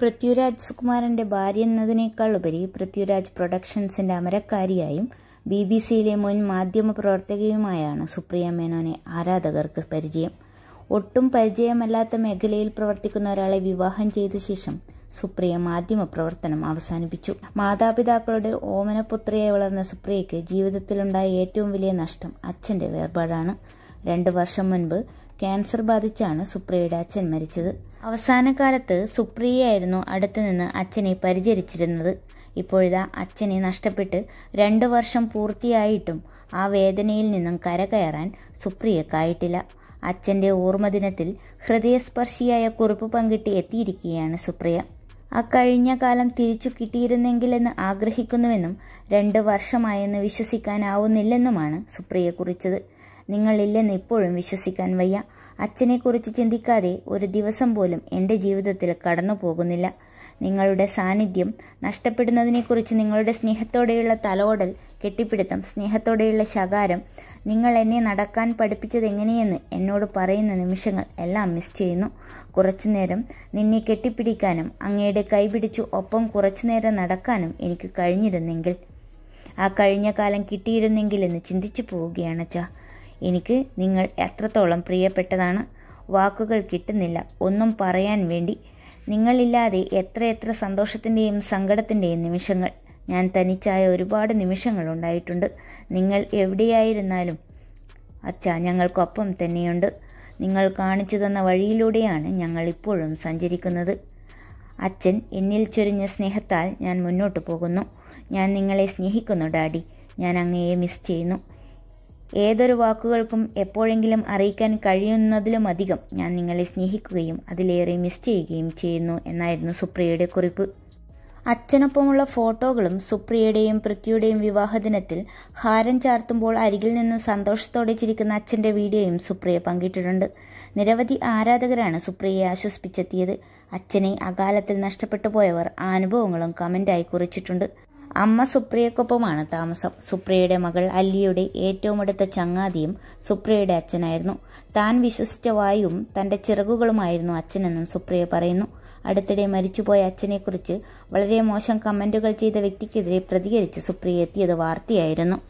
പൃഥ്വിരാജ് സുകുമാരന്റെ ഭാര്യ എന്നതിനേക്കാൾ ഉപരി പൃഥ്വിരാജ് പ്രൊഡക്ഷൻസിന്റെ അമരക്കാരിയായും ബി ബി സിയിലെ മുൻ മാധ്യമ പ്രവർത്തകയുമായാണ് സുപ്രിയ മേനോനെ ആരാധകർക്ക് പരിചയം ഒട്ടും പരിചയമല്ലാത്ത മേഖലയിൽ പ്രവർത്തിക്കുന്ന ഒരാളെ വിവാഹം ചെയ്ത ശേഷം സുപ്രിയ മാധ്യമ പ്രവർത്തനം അവസാനിപ്പിച്ചു മാതാപിതാക്കളുടെ ഓമനപുത്രിയായി വളർന്ന സുപ്രിയയ്ക്ക് ജീവിതത്തിലുണ്ടായ ഏറ്റവും വലിയ നഷ്ടം അച്ഛന്റെ വേർപാടാണ് രണ്ട് വർഷം മുൻപ് ക്യാൻസർ ബാധിച്ചാണ് സുപ്രിയയുടെ അച്ഛൻ മരിച്ചത് അവസാന കാലത്ത് സുപ്രിയയായിരുന്നു നിന്ന് അച്ഛനെ പരിചരിച്ചിരുന്നത് ഇപ്പോഴിതാ അച്ഛനെ നഷ്ടപ്പെട്ട് രണ്ട് വർഷം പൂർത്തിയായിട്ടും ആ വേദനയിൽ നിന്നും കരകയറാൻ സുപ്രിയക്കായിട്ടില്ല അച്ഛൻ്റെ ഓർമ്മദിനത്തിൽ ഹൃദയസ്പർശിയായ കുറിപ്പ് പങ്കിട്ട് എത്തിയിരിക്കുകയാണ് സുപ്രിയ ആ കഴിഞ്ഞ കാലം തിരിച്ചു കിട്ടിയിരുന്നെങ്കിലെന്ന് ആഗ്രഹിക്കുന്നുവെന്നും രണ്ട് വർഷമായെന്ന് വിശ്വസിക്കാനാവുന്നില്ലെന്നുമാണ് സുപ്രിയ കുറിച്ചത് നിങ്ങളില്ലെന്ന് ഇപ്പോഴും വിശ്വസിക്കാൻ വയ്യ അച്ഛനെക്കുറിച്ച് ചിന്തിക്കാതെ ഒരു ദിവസം പോലും എൻ്റെ ജീവിതത്തിൽ കടന്നു പോകുന്നില്ല നിങ്ങളുടെ സാന്നിധ്യം നഷ്ടപ്പെടുന്നതിനെക്കുറിച്ച് നിങ്ങളുടെ സ്നേഹത്തോടെയുള്ള തലോടൽ കെട്ടിപ്പിടുത്തം സ്നേഹത്തോടെയുള്ള ശകാരം നിങ്ങൾ എന്നെ നടക്കാൻ പഠിപ്പിച്ചത് എങ്ങനെയെന്ന് എന്നോട് പറയുന്ന നിമിഷങ്ങൾ എല്ലാം മിസ് ചെയ്യുന്നു കുറച്ചുനേരം നിന്നെ കെട്ടിപ്പിടിക്കാനും അങ്ങയുടെ കൈപിടിച്ചു ഒപ്പം കുറച്ചുനേരം നടക്കാനും എനിക്ക് കഴിഞ്ഞിരുന്നെങ്കിൽ ആ കഴിഞ്ഞ കാലം കിട്ടിയിരുന്നെങ്കിൽ എന്ന് ചിന്തിച്ചു പോവുകയാണ് അച്ഛാ എനിക്ക് നിങ്ങൾ എത്രത്തോളം പ്രിയപ്പെട്ടതാണ് വാക്കുകൾ കിട്ടുന്നില്ല ഒന്നും പറയാൻ വേണ്ടി നിങ്ങളില്ലാതെ എത്രയെത്ര സന്തോഷത്തിൻ്റെയും സങ്കടത്തിൻ്റെയും നിമിഷങ്ങൾ ഞാൻ തനിച്ചായ ഒരുപാട് നിമിഷങ്ങൾ ഉണ്ടായിട്ടുണ്ട് നിങ്ങൾ എവിടെയായിരുന്നാലും അച്ഛ ഞങ്ങൾക്കൊപ്പം തന്നെയുണ്ട് നിങ്ങൾ കാണിച്ചു തന്ന വഴിയിലൂടെയാണ് ഞങ്ങൾ ഇപ്പോഴും സഞ്ചരിക്കുന്നത് അച്ഛൻ എന്നിൽ ചൊരിഞ്ഞ സ്നേഹത്താൽ ഞാൻ മുന്നോട്ട് പോകുന്നു ഞാൻ നിങ്ങളെ സ്നേഹിക്കുന്നു ഡാഡി ഞാൻ അങ്ങയെ മിസ് ചെയ്യുന്നു ഏതൊരു വാക്കുകൾക്കും എപ്പോഴെങ്കിലും അറിയിക്കാൻ കഴിയുന്നതിലുമധികം ഞാൻ നിങ്ങളെ സ്നേഹിക്കുകയും അതിലേറെ മിസ് ചെയ്യുകയും ചെയ്യുന്നു എന്നായിരുന്നു സുപ്രിയയുടെ കുറിപ്പ് അച്ഛനൊപ്പമുള്ള ഫോട്ടോകളും സുപ്രിയയുടെയും പൃഥ്വിയുടെയും വിവാഹദിനത്തിൽ ഹാരം ചാർത്തുമ്പോൾ അരികിൽ നിന്ന് സന്തോഷത്തോടെ ചിരിക്കുന്ന അച്ഛൻ്റെ വീഡിയോയും സുപ്രിയ പങ്കിട്ടിട്ടുണ്ട് നിരവധി ആരാധകരാണ് സുപ്രിയയെ ആശ്വസിപ്പിച്ചെത്തിയത് അച്ഛനെ അകാലത്തിൽ നഷ്ടപ്പെട്ടു പോയവർ അനുഭവങ്ങളും കമൻ്റായി കുറിച്ചിട്ടുണ്ട് അമ്മ സുപ്രിയക്കൊപ്പമാണ് താമസം സുപ്രിയയുടെ മകൾ അല്ലിയുടെ ഏറ്റവും അടുത്ത ചങ്ങാതിയും സുപ്രിയയുടെ അച്ഛനായിരുന്നു താൻ വിശ്വസിച്ച വായും തൻ്റെ ചിറകുകളുമായിരുന്നു അച്ഛനെന്നും സുപ്രിയ പറയുന്നു അടുത്തിടെ മരിച്ചുപോയ അച്ഛനെക്കുറിച്ച് വളരെ മോശം കമൻറ്റുകൾ ചെയ്ത വ്യക്തിക്കെതിരെ പ്രതികരിച്ച് സുപ്രിയ എത്തിയത് വാർത്തയായിരുന്നു